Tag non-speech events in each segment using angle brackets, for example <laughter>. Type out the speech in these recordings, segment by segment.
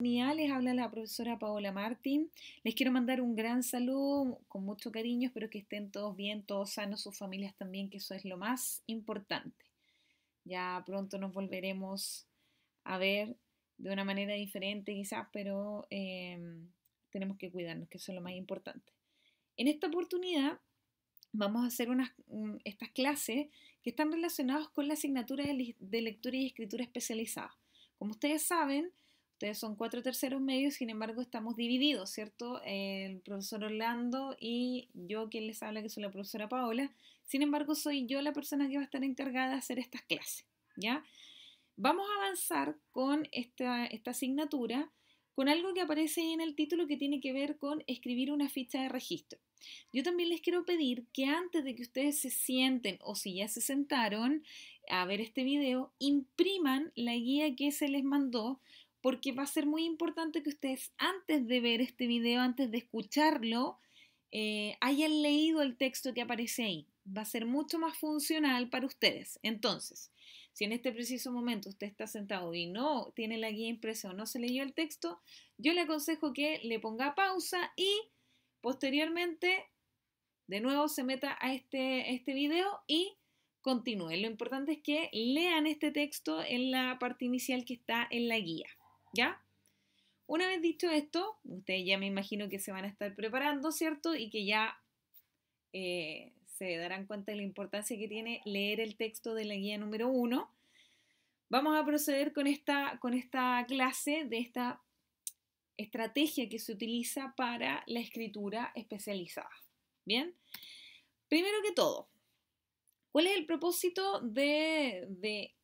Les habla la profesora Paola Martín. Les quiero mandar un gran saludo con mucho cariño. Espero que estén todos bien, todos sanos, sus familias también, que eso es lo más importante. Ya pronto nos volveremos a ver de una manera diferente quizás, pero em, tenemos que cuidarnos, que eso es lo más importante. En esta oportunidad vamos a hacer estas clases que están relacionadas con la asignatura de lectura y escritura especializada. Como ustedes saben, Ustedes son cuatro terceros medios, sin embargo estamos divididos, ¿cierto? El profesor Orlando y yo quien les habla, que soy la profesora Paola. Sin embargo, soy yo la persona que va a estar encargada de hacer estas clases, ¿ya? Vamos a avanzar con esta, asignatura, con algo que aparece en el título que tiene que ver con escribir una ficha de registro. Yo también les quiero pedir que antes de que ustedes se sienten o si ya se sentaron a ver este video, impriman la guía que se les mandó porque va a ser muy importante que ustedes antes de ver este video, antes de escucharlo, eh, hayan leído el texto que aparece ahí. Va a ser mucho más funcional para ustedes. Entonces, si en este preciso momento usted está sentado y no tiene la guía impresa o no se leyó el texto, yo le aconsejo que le ponga pausa y posteriormente de nuevo se meta a este, este video y continúe. Lo importante es que lean este texto en la parte inicial que está en la guía. ¿ya? Una vez dicho esto, ustedes ya me imagino que se van a estar preparando, ¿cierto? Y que ya eh, se darán cuenta de la importancia que tiene leer el texto de la guía número uno. Vamos a proceder con esta, con esta clase de esta estrategia que se utiliza para la escritura especializada. Bien, primero que todo, ¿cuál es el propósito de, de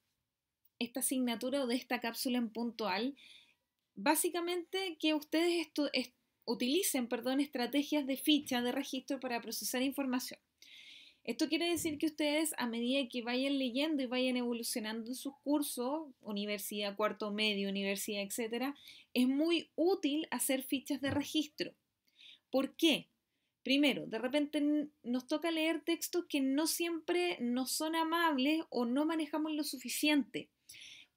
esta asignatura o de esta cápsula en puntual? básicamente que ustedes utilicen perdón, estrategias de ficha, de registro para procesar información. Esto quiere decir que ustedes, a medida que vayan leyendo y vayan evolucionando en sus cursos, universidad, cuarto medio, universidad, etc., es muy útil hacer fichas de registro. ¿Por qué? Primero, de repente nos toca leer textos que no siempre nos son amables o no manejamos lo suficiente.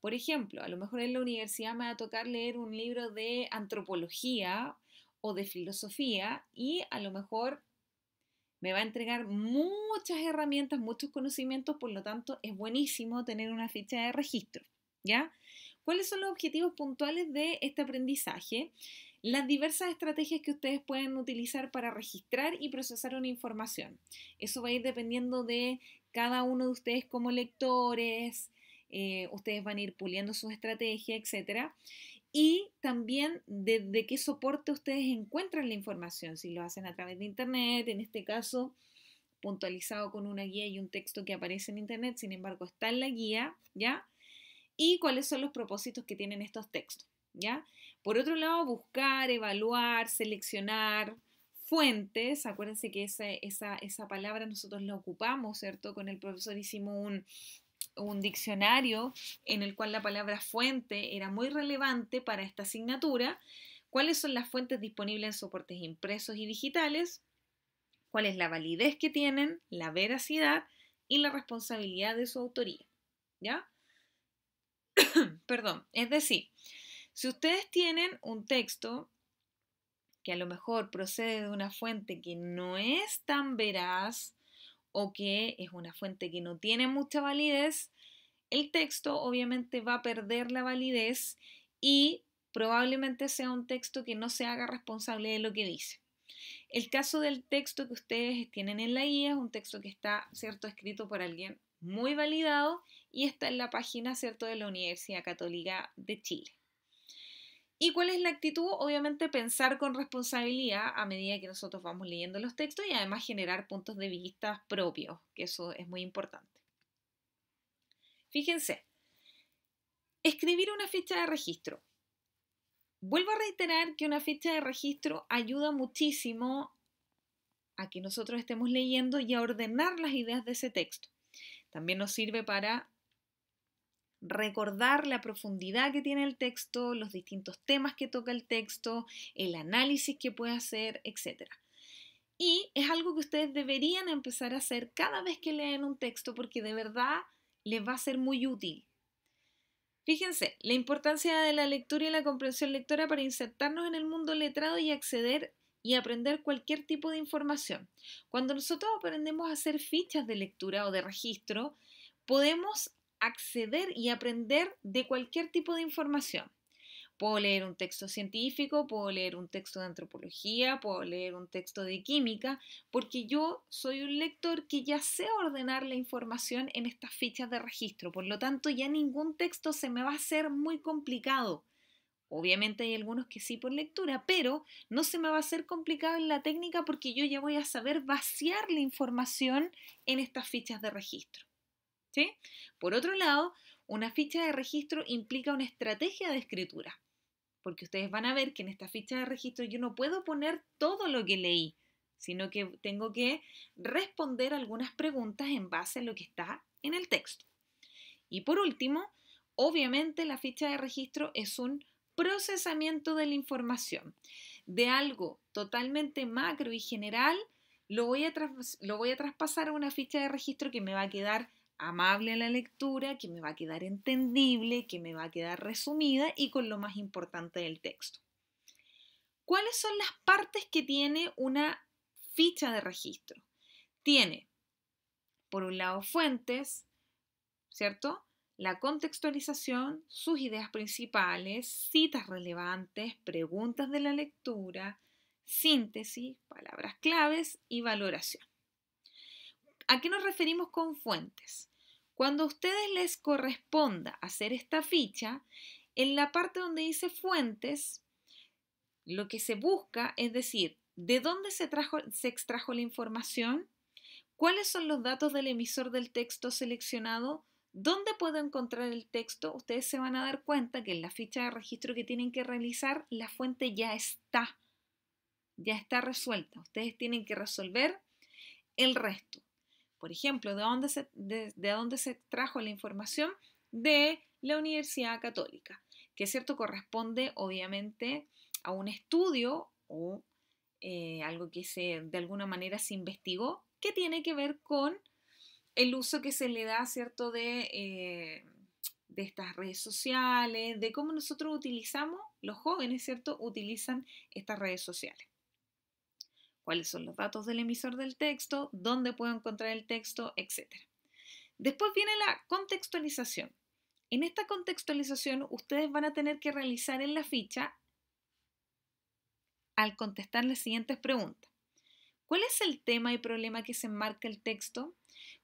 Por ejemplo, a lo mejor en la universidad me va a tocar leer un libro de antropología o de filosofía y a lo mejor me va a entregar muchas herramientas, muchos conocimientos, por lo tanto es buenísimo tener una ficha de registro, ¿ya? ¿Cuáles son los objetivos puntuales de este aprendizaje? las diversas estrategias que ustedes pueden utilizar para registrar y procesar una información. Eso va a ir dependiendo de cada uno de ustedes como lectores, eh, ustedes van a ir puliendo su estrategia, etc. Y también desde de qué soporte ustedes encuentran la información, si lo hacen a través de Internet, en este caso puntualizado con una guía y un texto que aparece en Internet, sin embargo está en la guía, ¿ya? Y cuáles son los propósitos que tienen estos textos, ¿ya? Por otro lado, buscar, evaluar, seleccionar, fuentes, acuérdense que esa, esa, esa, palabra nosotros la ocupamos, ¿cierto? Con el profesor hicimos un, un diccionario en el cual la palabra fuente era muy relevante para esta asignatura, cuáles son las fuentes disponibles en soportes impresos y digitales, cuál es la validez que tienen, la veracidad y la responsabilidad de su autoría. ¿Ya? <coughs> Perdón, es decir, si ustedes tienen un texto que a lo mejor procede de una fuente que no es tan veraz, o que es una fuente que no tiene mucha validez, el texto obviamente va a perder la validez y probablemente sea un texto que no se haga responsable de lo que dice. El caso del texto que ustedes tienen en la guía es un texto que está, ¿cierto?, escrito por alguien muy validado y está en la página, ¿cierto?, de la Universidad Católica de Chile. ¿Y cuál es la actitud? Obviamente pensar con responsabilidad a medida que nosotros vamos leyendo los textos y además generar puntos de vista propios, que eso es muy importante. Fíjense, escribir una ficha de registro. Vuelvo a reiterar que una ficha de registro ayuda muchísimo a que nosotros estemos leyendo y a ordenar las ideas de ese texto. También nos sirve para recordar la profundidad que tiene el texto, los distintos temas que toca el texto, el análisis que puede hacer, etc. Y es algo que ustedes deberían empezar a hacer cada vez que leen un texto porque de verdad les va a ser muy útil. Fíjense, la importancia de la lectura y la comprensión lectora para insertarnos en el mundo letrado y acceder y aprender cualquier tipo de información. Cuando nosotros aprendemos a hacer fichas de lectura o de registro, podemos acceder y aprender de cualquier tipo de información. Puedo leer un texto científico, puedo leer un texto de antropología, puedo leer un texto de química, porque yo soy un lector que ya sé ordenar la información en estas fichas de registro. Por lo tanto, ya ningún texto se me va a hacer muy complicado. Obviamente hay algunos que sí por lectura, pero no se me va a hacer complicado en la técnica porque yo ya voy a saber vaciar la información en estas fichas de registro. ¿sí? Por otro lado, una ficha de registro implica una estrategia de escritura, porque ustedes van a ver que en esta ficha de registro yo no puedo poner todo lo que leí, sino que tengo que responder algunas preguntas en base a lo que está en el texto. Y por último, obviamente la ficha de registro es un procesamiento de la información. De algo totalmente macro y general, lo voy a, lo voy a traspasar a una ficha de registro que me va a quedar amable a la lectura, que me va a quedar entendible, que me va a quedar resumida y con lo más importante del texto. ¿Cuáles son las partes que tiene una ficha de registro? Tiene, por un lado, fuentes, ¿cierto? La contextualización, sus ideas principales, citas relevantes, preguntas de la lectura, síntesis, palabras claves y valoración. ¿A qué nos referimos con fuentes? Cuando a ustedes les corresponda hacer esta ficha, en la parte donde dice fuentes, lo que se busca es decir, ¿de dónde se, extrajo la información? ¿Cuáles son los datos del emisor del texto seleccionado? ¿Dónde puedo encontrar el texto? Ustedes se van a dar cuenta que en la ficha de registro que tienen que realizar, la fuente ya está, ya está resuelta. Ustedes tienen que resolver el resto. Por ejemplo, ¿de dónde se, trajo la información? De la Universidad Católica, que cierto corresponde obviamente a un estudio o eh, algo que se, de alguna manera se investigó, que tiene que ver con el uso que se le da, ¿cierto?, de, eh, de estas redes sociales, de cómo nosotros utilizamos, los jóvenes, ¿cierto?, utilizan estas redes sociales cuáles son los datos del emisor del texto, dónde puedo encontrar el texto, etc. Después viene la contextualización. En esta contextualización ustedes van a tener que realizar en la ficha al contestar las siguientes preguntas. ¿Cuál es el tema y problema que se enmarca el texto?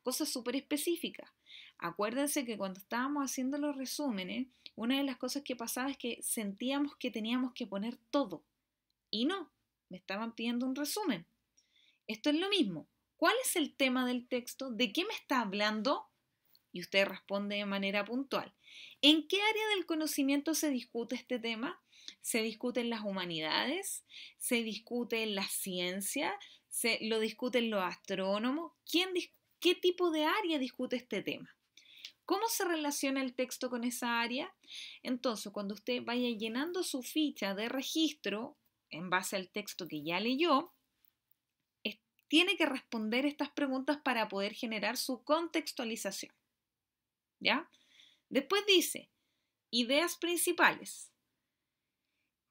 Cosa súper específica. Acuérdense que cuando estábamos haciendo los resúmenes, una de las cosas que pasaba es que sentíamos que teníamos que poner todo. Y no, me estaban pidiendo un resumen. Esto es lo mismo. ¿Cuál es el tema del texto? ¿De qué me está hablando? Y usted responde de manera puntual. ¿En qué área del conocimiento se discute este tema? Se discute en las humanidades, se discute en la ciencia, se lo discuten los astrónomos. ¿Qué tipo de área discute este tema? ¿Cómo se relaciona el texto con esa área? Entonces, cuando usted vaya llenando su ficha de registro en base al texto que ya leyó, tiene que responder estas preguntas para poder generar su contextualización. ¿Ya? Después dice, ideas principales.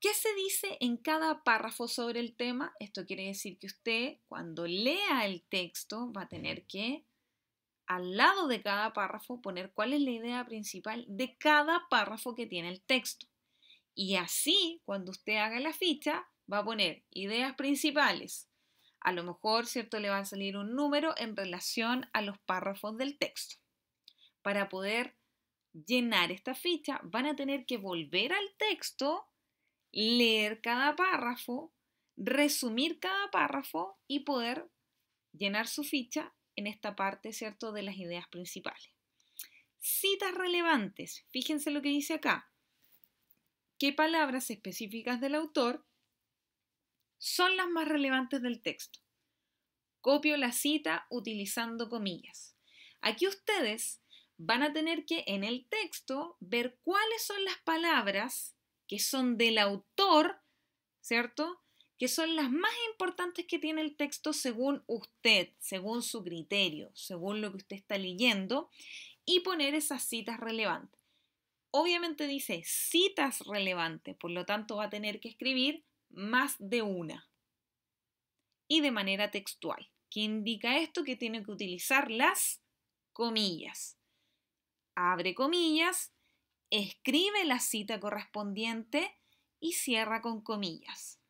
¿Qué se dice en cada párrafo sobre el tema? Esto quiere decir que usted cuando lea el texto va a tener que al lado de cada párrafo poner cuál es la idea principal de cada párrafo que tiene el texto. Y así, cuando usted haga la ficha, va a poner ideas principales. A lo mejor, ¿cierto? Le va a salir un número en relación a los párrafos del texto. Para poder llenar esta ficha, van a tener que volver al texto, leer cada párrafo, resumir cada párrafo y poder llenar su ficha en esta parte, ¿cierto?, de las ideas principales. Citas relevantes. Fíjense lo que dice acá. ¿Qué palabras específicas del autor son las más relevantes del texto. Copio la cita utilizando comillas. Aquí ustedes van a tener que en el texto ver cuáles son las palabras que son del autor, ¿cierto? Que son las más importantes que tiene el texto según usted, según su criterio, según lo que usted está leyendo, y poner esas citas relevantes. Obviamente dice citas relevantes, por lo tanto va a tener que escribir más de una. Y de manera textual. Que indica esto? Que tiene que utilizar las comillas. Abre comillas, escribe la cita correspondiente y cierra con comillas.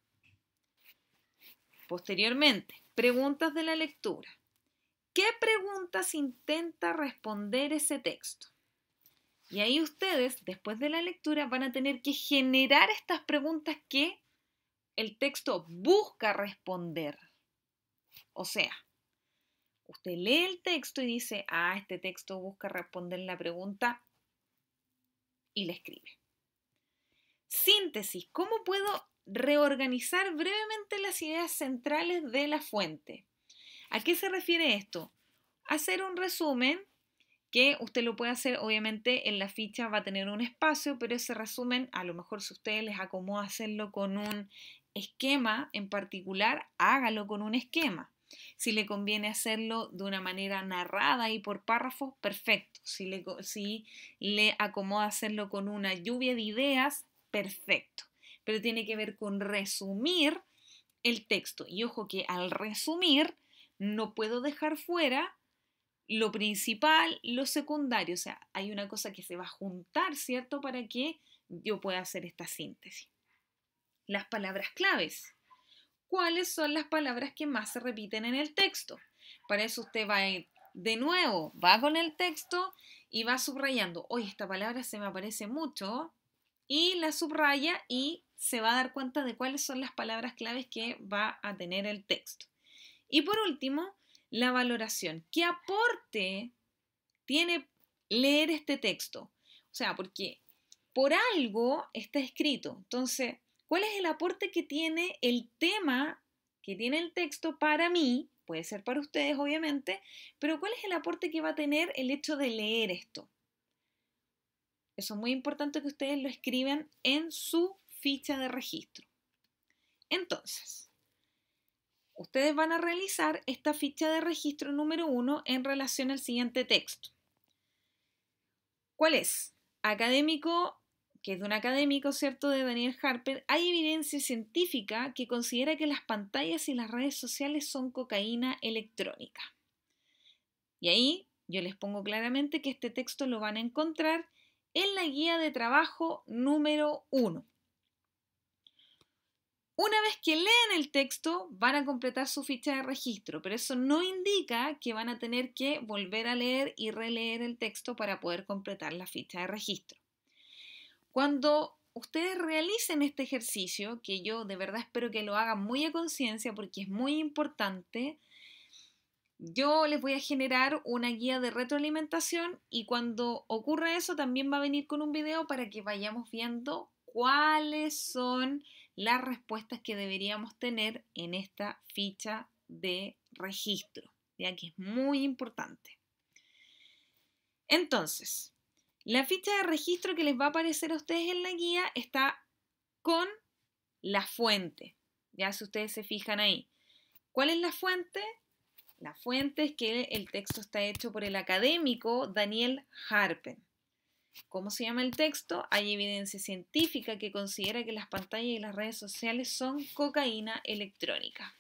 Posteriormente, preguntas de la lectura. ¿Qué preguntas intenta responder ese texto? Y ahí ustedes, después de la lectura, van a tener que generar estas preguntas que el texto busca responder. O sea, usted lee el texto y dice, ah, este texto busca responder la pregunta y le escribe. Síntesis, ¿cómo puedo reorganizar brevemente las ideas centrales de la fuente? ¿A qué se refiere esto? Hacer un resumen que usted lo puede hacer, obviamente en la ficha va a tener un espacio, pero ese resumen, a lo mejor si ustedes les acomoda hacerlo con un esquema en particular, hágalo con un esquema. Si le conviene hacerlo de una manera narrada y por párrafos, perfecto. Si le, si le acomoda hacerlo con una lluvia de ideas, perfecto. Pero tiene que ver con resumir el texto. Y ojo que al resumir no puedo dejar fuera lo principal, lo secundario. O sea, hay una cosa que se va a juntar, ¿cierto? Para que yo pueda hacer esta síntesis las palabras claves. ¿Cuáles son las palabras que más se repiten en el texto? Para eso usted va de nuevo, va con el texto y va subrayando. hoy esta palabra se me aparece mucho. Y la subraya y se va a dar cuenta de cuáles son las palabras claves que va a tener el texto. Y por último, la valoración. ¿Qué aporte tiene leer este texto? O sea, porque por algo está escrito. Entonces, ¿Cuál es el aporte que tiene el tema, que tiene el texto para mí? Puede ser para ustedes, obviamente, pero ¿cuál es el aporte que va a tener el hecho de leer esto? Eso es muy importante que ustedes lo escriban en su ficha de registro. Entonces, ustedes van a realizar esta ficha de registro número uno en relación al siguiente texto. ¿Cuál es? Académico que es de un académico, ¿cierto?, de Daniel Harper, hay evidencia científica que considera que las pantallas y las redes sociales son cocaína electrónica. Y ahí yo les pongo claramente que este texto lo van a encontrar en la guía de trabajo número 1. Una vez que leen el texto, van a completar su ficha de registro, pero eso no indica que van a tener que volver a leer y releer el texto para poder completar la ficha de registro. Cuando ustedes realicen este ejercicio, que yo de verdad espero que lo hagan muy a conciencia porque es muy importante, yo les voy a generar una guía de retroalimentación y cuando ocurra eso también va a venir con un video para que vayamos viendo cuáles son las respuestas que deberíamos tener en esta ficha de registro, ya que es muy importante. Entonces, la ficha de registro que les va a aparecer a ustedes en la guía está con la fuente. Ya si ustedes se fijan ahí. ¿Cuál es la fuente? La fuente es que el texto está hecho por el académico Daniel Harpen. ¿Cómo se llama el texto? Hay evidencia científica que considera que las pantallas y las redes sociales son cocaína electrónica.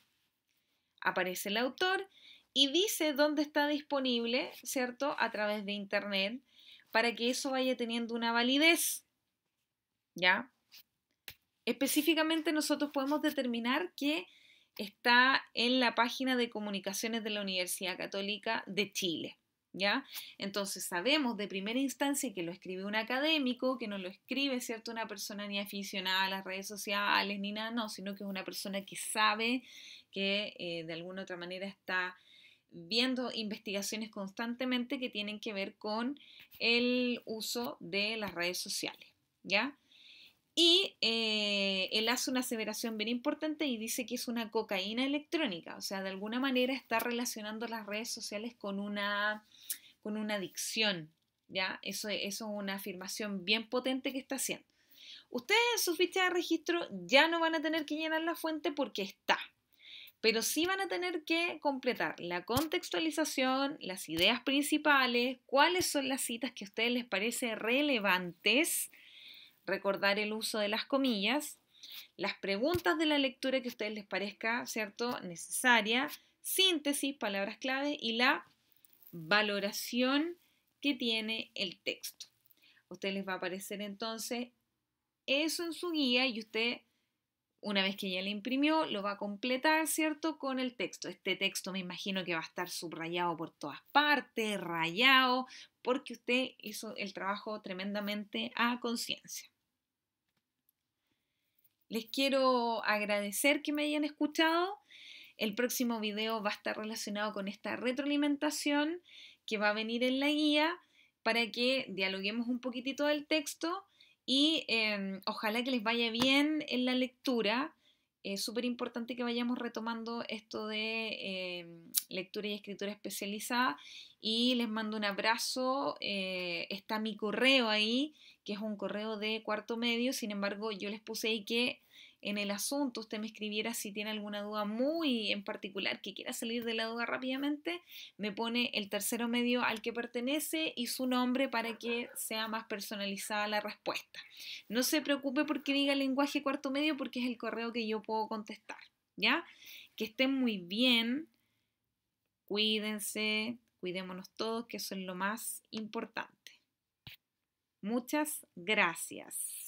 Aparece el autor y dice dónde está disponible, ¿cierto? A través de Internet para que eso vaya teniendo una validez. ¿Ya? Específicamente nosotros podemos determinar que está en la página de comunicaciones de la Universidad Católica de Chile. ¿Ya? Entonces sabemos de primera instancia que lo escribe un académico, que no lo escribe, ¿cierto? Una persona ni aficionada a las redes sociales ni nada, no, sino que es una persona que sabe que eh, de alguna u otra manera está viendo investigaciones constantemente que tienen que ver con el uso de las redes sociales, ¿ya? Y eh, él hace una aseveración bien importante y dice que es una cocaína electrónica, o sea, de alguna manera está relacionando las redes sociales con una, con una adicción, ¿ya? Eso, es una afirmación bien potente que está haciendo. Ustedes en sus fichas de registro ya no van a tener que llenar la fuente porque está, pero sí van a tener que completar la contextualización, las ideas principales, cuáles son las citas que a ustedes les parece relevantes, recordar el uso de las comillas, las preguntas de la lectura que a ustedes les parezca, ¿cierto?, necesaria, síntesis, palabras clave y la valoración que tiene el texto. A usted les va a aparecer entonces eso en su guía y usted una vez que ya le imprimió, lo va a completar, ¿cierto? Con el texto. Este texto me imagino que va a estar subrayado por todas partes, rayado, porque usted hizo el trabajo tremendamente a conciencia. Les quiero agradecer que me hayan escuchado. El próximo video va a estar relacionado con esta retroalimentación que va a venir en la guía para que dialoguemos un poquitito del texto y em, ojalá que les vaya bien en la lectura. Es súper importante que vayamos retomando esto de em, lectura y escritura especializada. Y les mando un abrazo. Eh, está mi correo ahí, que es un correo de cuarto medio. Sin embargo, yo les puse ahí que en el asunto, usted me escribiera si tiene alguna duda muy en particular que quiera salir de la duda rápidamente, me pone el tercero medio al que pertenece y su nombre para que sea más personalizada la respuesta. No se preocupe porque diga lenguaje cuarto medio porque es el correo que yo puedo contestar, ¿ya? Que estén muy bien, cuídense, cuidémonos todos, que eso es lo más importante. Muchas gracias.